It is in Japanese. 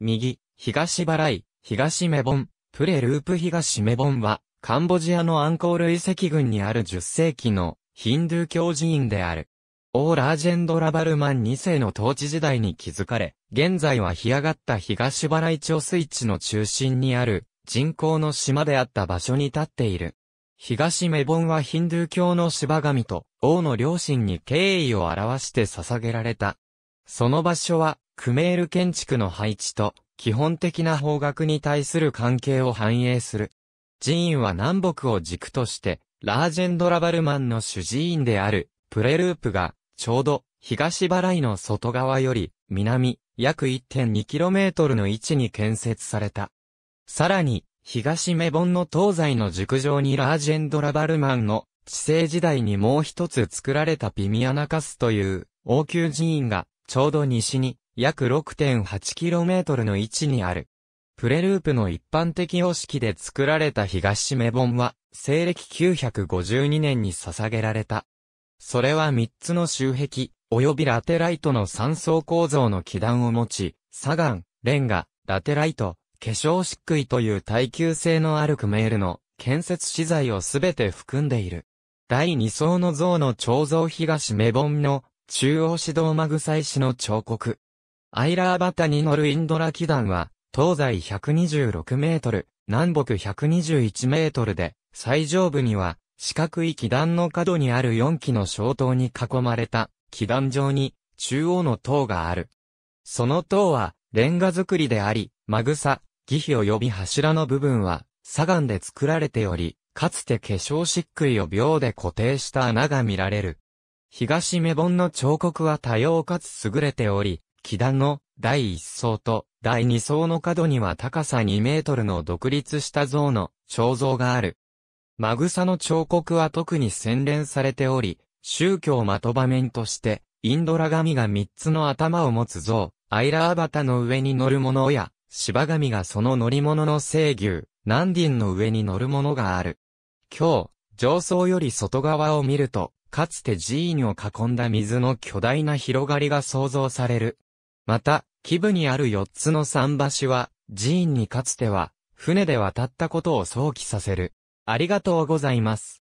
右、東払い、東メボン、プレループ東メボンは、カンボジアのアンコール遺跡群にある10世紀のヒンドゥー教寺院である。オーラージェンド・ラバルマン2世の統治時代に築かれ、現在は干上がった東払い町水地の中心にある人工の島であった場所に立っている。東メボンはヒンドゥー教の芝神と王の両親に敬意を表して捧げられた。その場所はクメール建築の配置と基本的な方角に対する関係を反映する。寺院は南北を軸として、ラージェンドラバルマンの主寺院である、プレループが、ちょうど、東払いの外側より、南、約 1.2km の位置に建設された。さらに、東目本の東西の軸上にラージェンドラバルマンの、地政時代にもう一つ作られたピミアナカスという、王宮寺院が、ちょうど西に、約 6.8km の位置にある。プレループの一般的様式で作られた東メボンは、西暦952年に捧げられた。それは3つの周壁、及びラテライトの3層構造の基段を持ち、砂岩、レンガ、ラテライト、化粧漆喰という耐久性のあるクメールの建設資材をすべて含んでいる。第2層の像の彫像東メボンの中央指導マグサイ氏の彫刻。アイラーバタに乗るインドラ基団は、東西126メートル、南北121メートルで、最上部には、四角い基壇の角にある4基の小塔に囲まれた、基壇上に、中央の塔がある。その塔は、レンガ造りであり、マグサ、ギヒ及び柱の部分は、砂岩で作られており、かつて化粧漆喰を秒で固定した穴が見られる。東目本の彫刻は多様かつ優れており、木田の第一層と第二層の角には高さ2メートルの独立した像の肖像がある。マグサの彫刻は特に洗練されており、宗教まとば面として、インドラ神が3つの頭を持つ像、アイラーバタの上に乗るものや、芝神がその乗り物の正牛、ナンディンの上に乗るものがある。今日、上層より外側を見ると、かつて寺院を囲んだ水の巨大な広がりが想像される。また、基部にある4つの桟橋は、寺院にかつては、船で渡ったことを想起させる。ありがとうございます。